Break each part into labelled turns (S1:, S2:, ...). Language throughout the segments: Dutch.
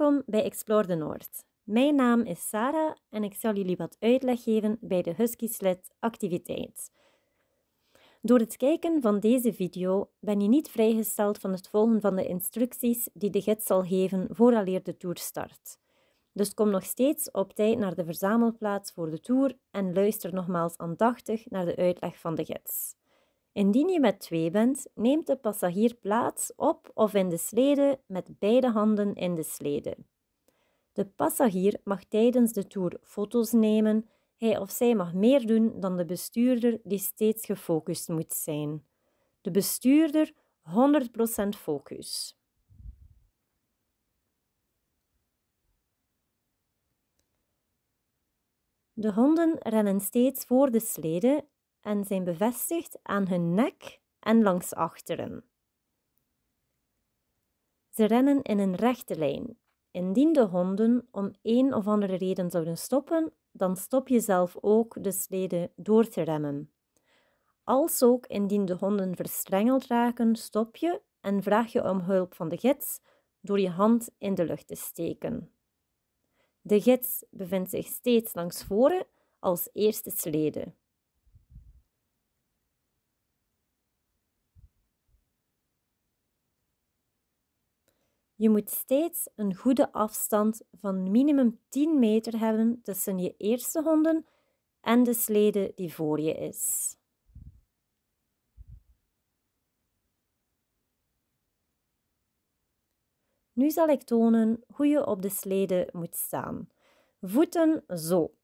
S1: Welkom bij Explore de Noord. Mijn naam is Sarah en ik zal jullie wat uitleg geven bij de Husky Sled activiteit. Door het kijken van deze video ben je niet vrijgesteld van het volgen van de instructies die de gids zal geven vooraleer de tour start. Dus kom nog steeds op tijd naar de verzamelplaats voor de tour en luister nogmaals aandachtig naar de uitleg van de gids. Indien je met twee bent, neemt de passagier plaats op of in de slede met beide handen in de slede. De passagier mag tijdens de tour foto's nemen. Hij of zij mag meer doen dan de bestuurder, die steeds gefocust moet zijn. De bestuurder 100% focus. De honden rennen steeds voor de slede en zijn bevestigd aan hun nek en langs achteren. Ze rennen in een rechte lijn. Indien de honden om een of andere reden zouden stoppen, dan stop je zelf ook de sleden door te remmen. Als ook indien de honden verstrengeld raken, stop je en vraag je om hulp van de gids door je hand in de lucht te steken. De gids bevindt zich steeds langs voren als eerste slede. Je moet steeds een goede afstand van minimum 10 meter hebben tussen je eerste honden en de slede die voor je is. Nu zal ik tonen hoe je op de slede moet staan. Voeten zo,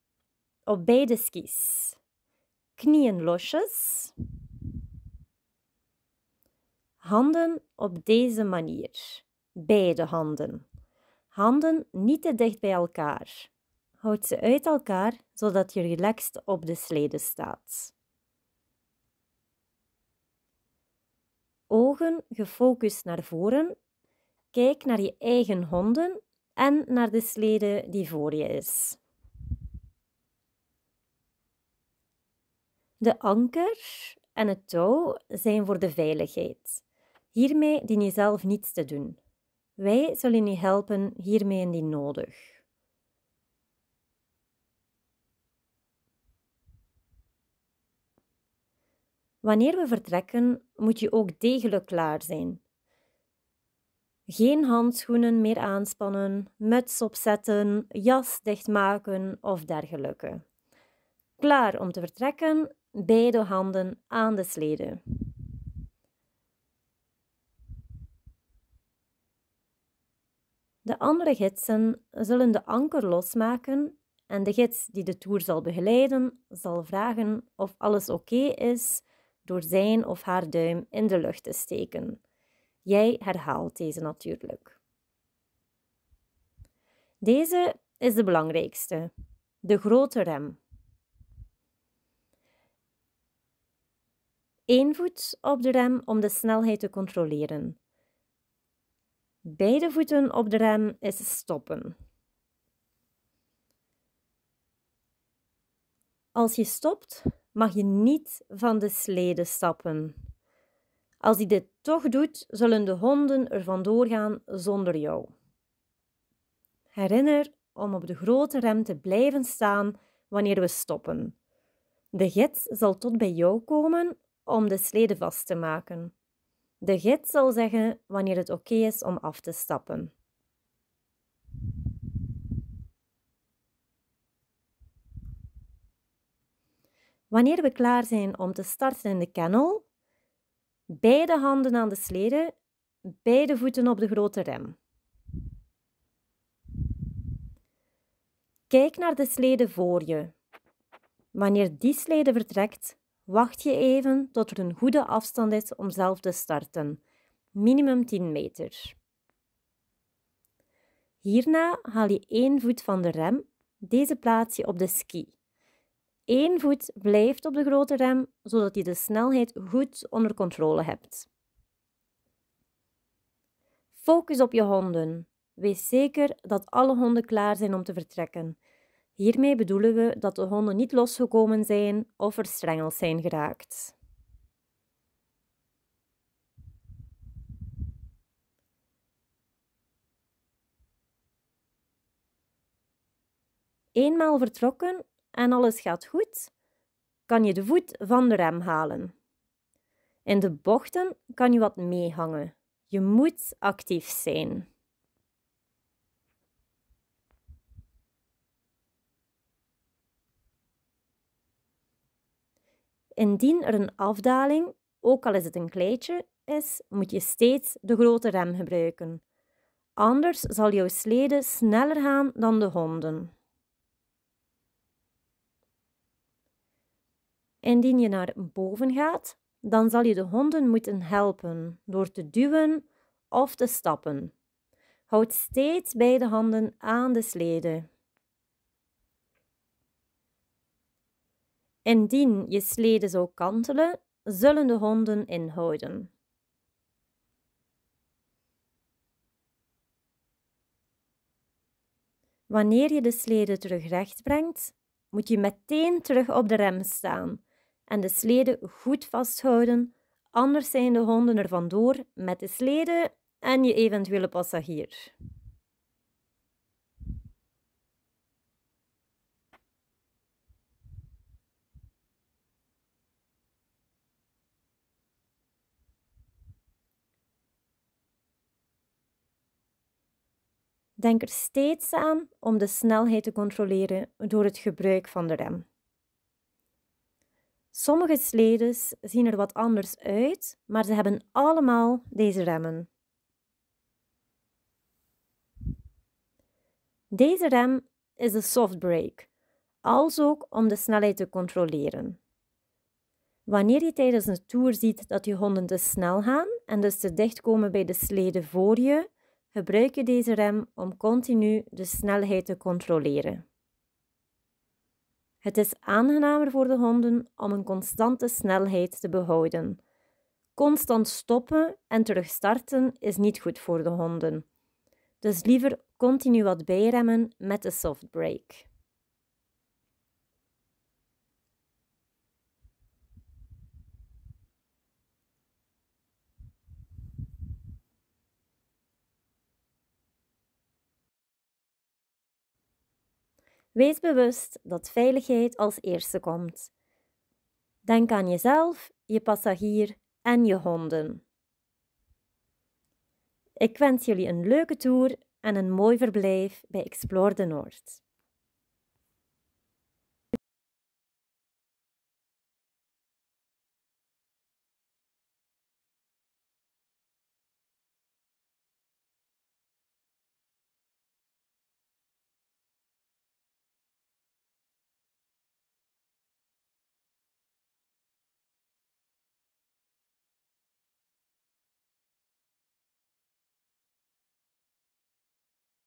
S1: op beide skis. Knieën losjes. Handen op deze manier beide handen. Handen niet te dicht bij elkaar. Houd ze uit elkaar zodat je relaxed op de slede staat. Ogen gefocust naar voren. Kijk naar je eigen honden en naar de slede die voor je is. De anker en het touw zijn voor de veiligheid. Hiermee dien je zelf niets te doen. Wij zullen je helpen hiermee indien nodig. Wanneer we vertrekken, moet je ook degelijk klaar zijn. Geen handschoenen meer aanspannen, muts opzetten, jas dichtmaken of dergelijke. Klaar om te vertrekken, beide handen aan de sleden. De andere gidsen zullen de anker losmaken en de gids die de toer zal begeleiden, zal vragen of alles oké is door zijn of haar duim in de lucht te steken. Jij herhaalt deze natuurlijk. Deze is de belangrijkste, de grote rem. Eén voet op de rem om de snelheid te controleren. Beide voeten op de rem is stoppen. Als je stopt, mag je niet van de slede stappen. Als je dit toch doet, zullen de honden er vandoor gaan zonder jou. Herinner om op de grote rem te blijven staan wanneer we stoppen. De gids zal tot bij jou komen om de slede vast te maken. De gids zal zeggen wanneer het oké is om af te stappen. Wanneer we klaar zijn om te starten in de kennel, beide handen aan de slede, beide voeten op de grote rem. Kijk naar de slede voor je. Wanneer die slede vertrekt, wacht je even tot er een goede afstand is om zelf te starten, minimum 10 meter. Hierna haal je één voet van de rem, deze plaats je op de ski. Eén voet blijft op de grote rem, zodat je de snelheid goed onder controle hebt. Focus op je honden. Wees zeker dat alle honden klaar zijn om te vertrekken. Hiermee bedoelen we dat de honden niet losgekomen zijn of verstrengeld zijn geraakt. Eenmaal vertrokken en alles gaat goed, kan je de voet van de rem halen. In de bochten kan je wat meehangen. Je moet actief zijn. Indien er een afdaling, ook al is het een kleedje is, moet je steeds de grote rem gebruiken. Anders zal jouw slede sneller gaan dan de honden. Indien je naar boven gaat, dan zal je de honden moeten helpen door te duwen of te stappen. Houd steeds beide handen aan de slede. Indien je slede zou kantelen, zullen de honden inhouden. Wanneer je de slede terug recht brengt, moet je meteen terug op de rem staan en de slede goed vasthouden, anders zijn de honden er vandoor met de slede en je eventuele passagier. Denk er steeds aan om de snelheid te controleren door het gebruik van de rem. Sommige sledes zien er wat anders uit, maar ze hebben allemaal deze remmen. Deze rem is de soft brake, als ook om de snelheid te controleren. Wanneer je tijdens een tour ziet dat je honden te snel gaan en dus te dicht komen bij de sleden voor je, gebruik je deze rem om continu de snelheid te controleren. Het is aangenamer voor de honden om een constante snelheid te behouden. Constant stoppen en terugstarten is niet goed voor de honden. Dus liever continu wat bijremmen met de brake. Wees bewust dat veiligheid als eerste komt. Denk aan jezelf, je passagier en je honden. Ik wens jullie een leuke tour en een mooi verblijf bij Explore de Noord.